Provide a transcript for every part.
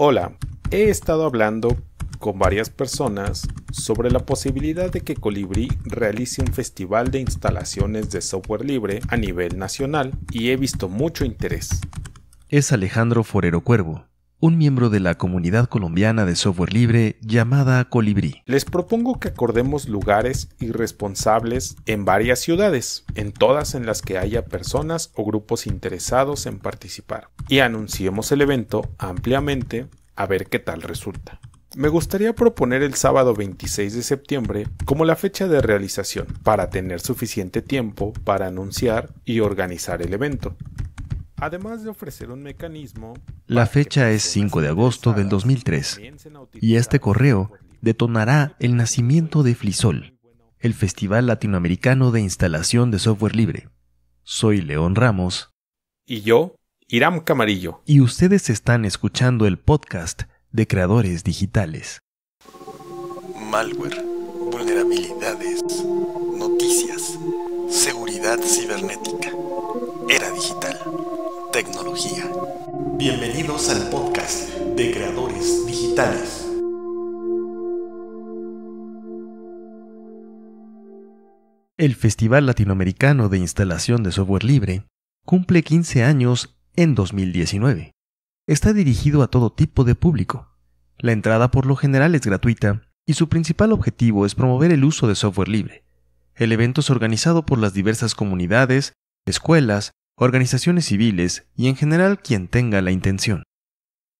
Hola, he estado hablando con varias personas sobre la posibilidad de que Colibri realice un festival de instalaciones de software libre a nivel nacional y he visto mucho interés. Es Alejandro Forero Cuervo, un miembro de la comunidad colombiana de software libre llamada Colibri. Les propongo que acordemos lugares y responsables en varias ciudades, en todas en las que haya personas o grupos interesados en participar, y anunciemos el evento ampliamente a ver qué tal resulta. Me gustaría proponer el sábado 26 de septiembre como la fecha de realización, para tener suficiente tiempo para anunciar y organizar el evento. Además de ofrecer un mecanismo... La fecha es 5 de agosto del 2003 y este correo detonará el nacimiento de Flisol, el Festival Latinoamericano de Instalación de Software Libre. Soy León Ramos. Y yo, Irán Camarillo. Y ustedes están escuchando el podcast de Creadores Digitales. Malware, vulnerabilidades, noticias, seguridad cibernética tecnología. Bienvenidos al podcast de creadores digitales. El Festival Latinoamericano de Instalación de Software Libre cumple 15 años en 2019. Está dirigido a todo tipo de público. La entrada por lo general es gratuita y su principal objetivo es promover el uso de software libre. El evento es organizado por las diversas comunidades, escuelas organizaciones civiles y en general quien tenga la intención.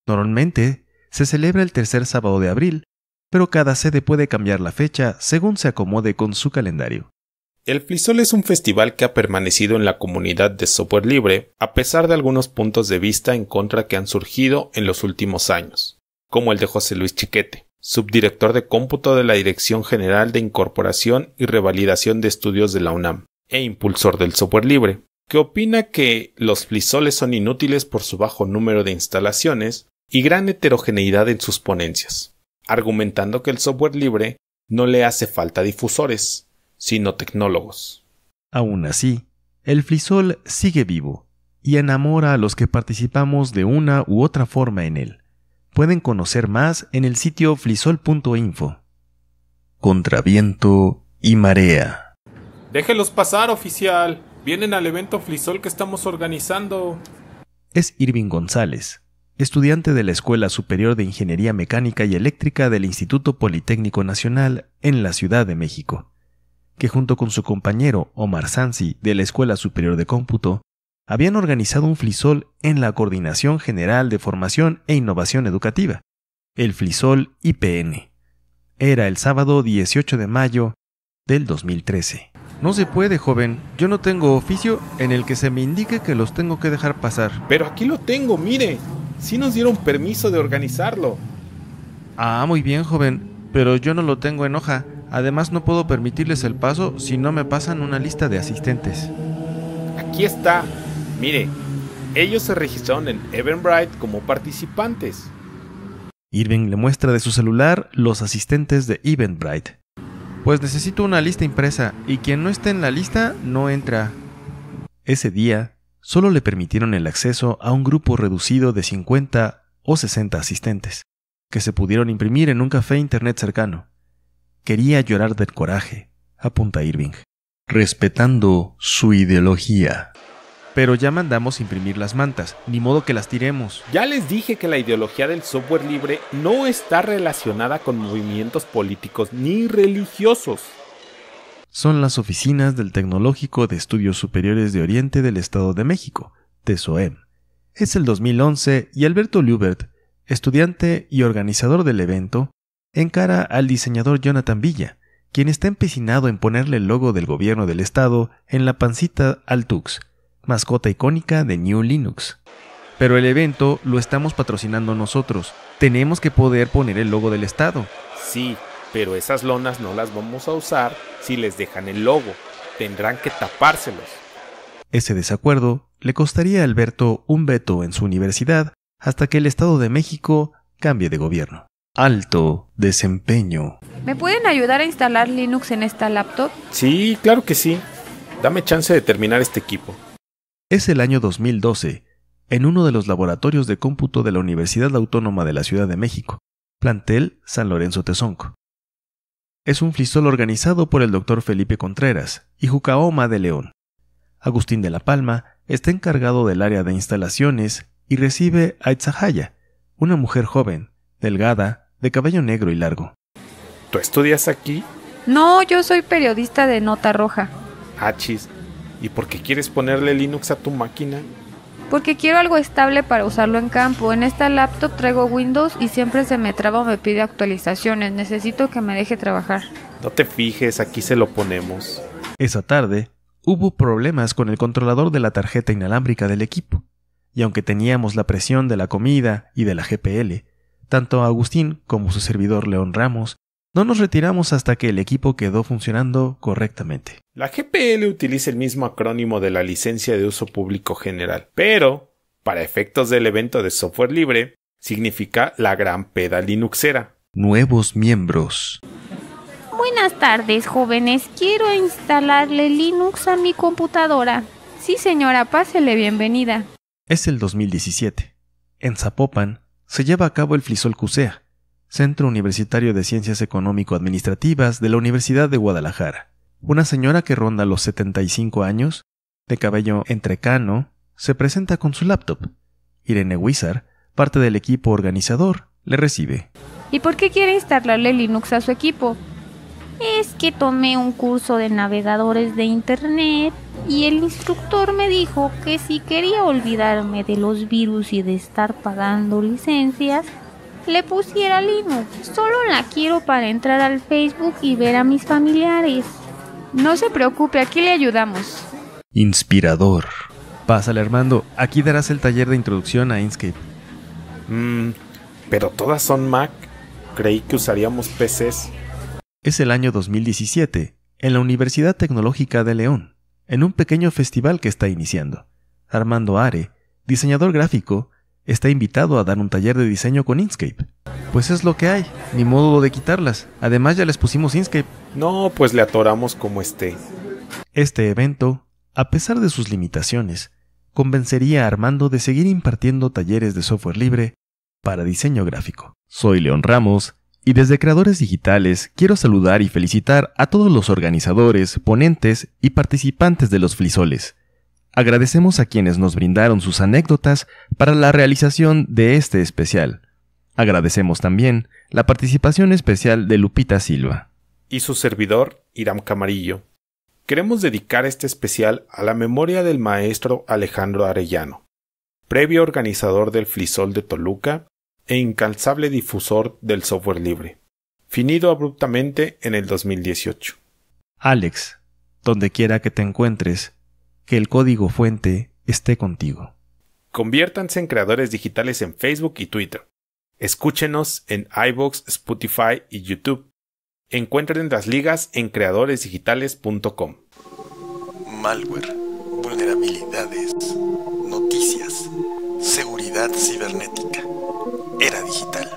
Normalmente se celebra el tercer sábado de abril, pero cada sede puede cambiar la fecha según se acomode con su calendario. El Flisol es un festival que ha permanecido en la comunidad de software libre, a pesar de algunos puntos de vista en contra que han surgido en los últimos años, como el de José Luis Chiquete, subdirector de cómputo de la Dirección General de Incorporación y Revalidación de Estudios de la UNAM, e impulsor del software libre, que opina que los flisoles son inútiles por su bajo número de instalaciones y gran heterogeneidad en sus ponencias, argumentando que el software libre no le hace falta difusores, sino tecnólogos. Aún así, el flisol sigue vivo y enamora a los que participamos de una u otra forma en él. Pueden conocer más en el sitio flisol.info. Contraviento y marea. Déjelos pasar, oficial. Vienen al evento Flisol que estamos organizando. Es Irving González, estudiante de la Escuela Superior de Ingeniería Mecánica y Eléctrica del Instituto Politécnico Nacional en la Ciudad de México, que junto con su compañero Omar Sansi de la Escuela Superior de Cómputo, habían organizado un FLISOL en la Coordinación General de Formación e Innovación Educativa, el FLISOL IPN. Era el sábado 18 de mayo del 2013. No se puede, joven. Yo no tengo oficio en el que se me indique que los tengo que dejar pasar. Pero aquí lo tengo, mire. Sí nos dieron permiso de organizarlo. Ah, muy bien, joven. Pero yo no lo tengo en hoja. Además, no puedo permitirles el paso si no me pasan una lista de asistentes. Aquí está. Mire, ellos se registraron en Evenbright como participantes. Irving le muestra de su celular los asistentes de Eventbrite pues necesito una lista impresa y quien no esté en la lista no entra. Ese día, solo le permitieron el acceso a un grupo reducido de 50 o 60 asistentes, que se pudieron imprimir en un café internet cercano. Quería llorar del coraje, apunta Irving, respetando su ideología. Pero ya mandamos imprimir las mantas, ni modo que las tiremos. Ya les dije que la ideología del software libre no está relacionada con movimientos políticos ni religiosos. Son las oficinas del Tecnológico de Estudios Superiores de Oriente del Estado de México, TESOEM. Es el 2011 y Alberto Liubert, estudiante y organizador del evento, encara al diseñador Jonathan Villa, quien está empecinado en ponerle el logo del gobierno del estado en la pancita al Tux, mascota icónica de New Linux. Pero el evento lo estamos patrocinando nosotros. Tenemos que poder poner el logo del Estado. Sí, pero esas lonas no las vamos a usar si les dejan el logo. Tendrán que tapárselos. Ese desacuerdo le costaría a Alberto un veto en su universidad hasta que el Estado de México cambie de gobierno. Alto desempeño. ¿Me pueden ayudar a instalar Linux en esta laptop? Sí, claro que sí. Dame chance de terminar este equipo. Es el año 2012, en uno de los laboratorios de cómputo de la Universidad Autónoma de la Ciudad de México, plantel San Lorenzo Tezonco. Es un flisol organizado por el doctor Felipe Contreras y Jucaoma de León. Agustín de la Palma está encargado del área de instalaciones y recibe a Itzajaya, una mujer joven, delgada, de cabello negro y largo. ¿Tú estudias aquí? No, yo soy periodista de Nota Roja. Ah, ¿Y por qué quieres ponerle Linux a tu máquina? Porque quiero algo estable para usarlo en campo. En esta laptop traigo Windows y siempre se me traba o me pide actualizaciones. Necesito que me deje trabajar. No te fijes, aquí se lo ponemos. Esa tarde, hubo problemas con el controlador de la tarjeta inalámbrica del equipo. Y aunque teníamos la presión de la comida y de la GPL, tanto Agustín como su servidor León Ramos no nos retiramos hasta que el equipo quedó funcionando correctamente. La GPL utiliza el mismo acrónimo de la licencia de uso público general, pero, para efectos del evento de software libre, significa la gran peda linuxera. Nuevos miembros. Buenas tardes, jóvenes. Quiero instalarle Linux a mi computadora. Sí, señora, pásele bienvenida. Es el 2017. En Zapopan se lleva a cabo el Flisol CUSEA, Centro Universitario de Ciencias Económico-Administrativas de la Universidad de Guadalajara. Una señora que ronda los 75 años, de cabello entrecano, se presenta con su laptop. Irene Wizard, parte del equipo organizador, le recibe. ¿Y por qué quiere instalarle Linux a su equipo? Es que tomé un curso de navegadores de Internet y el instructor me dijo que si quería olvidarme de los virus y de estar pagando licencias, le pusiera limo. Solo la quiero para entrar al Facebook y ver a mis familiares. No se preocupe, aquí le ayudamos. Inspirador. Pásale Armando, aquí darás el taller de introducción a Inkscape. Mmm, pero todas son Mac. Creí que usaríamos PCs. Es el año 2017, en la Universidad Tecnológica de León, en un pequeño festival que está iniciando. Armando Are, diseñador gráfico, está invitado a dar un taller de diseño con Inkscape. Pues es lo que hay, ni modo de quitarlas. Además ya les pusimos Inkscape. No, pues le atoramos como esté. Este evento, a pesar de sus limitaciones, convencería a Armando de seguir impartiendo talleres de software libre para diseño gráfico. Soy León Ramos y desde Creadores Digitales quiero saludar y felicitar a todos los organizadores, ponentes y participantes de los Flisoles. Agradecemos a quienes nos brindaron sus anécdotas para la realización de este especial. Agradecemos también la participación especial de Lupita Silva. Y su servidor, Iram Camarillo. Queremos dedicar este especial a la memoria del maestro Alejandro Arellano, previo organizador del Flisol de Toluca e incansable difusor del software libre, finido abruptamente en el 2018. Alex, donde quiera que te encuentres, que el código fuente esté contigo. Conviértanse en creadores digitales en Facebook y Twitter. Escúchenos en iBox, Spotify y YouTube. Encuentren las ligas en creadoresdigitales.com. Malware, vulnerabilidades, noticias, seguridad cibernética, era digital,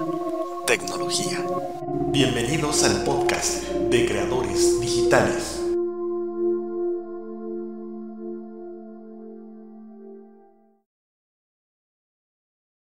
tecnología. Bienvenidos al podcast de Creadores Digitales.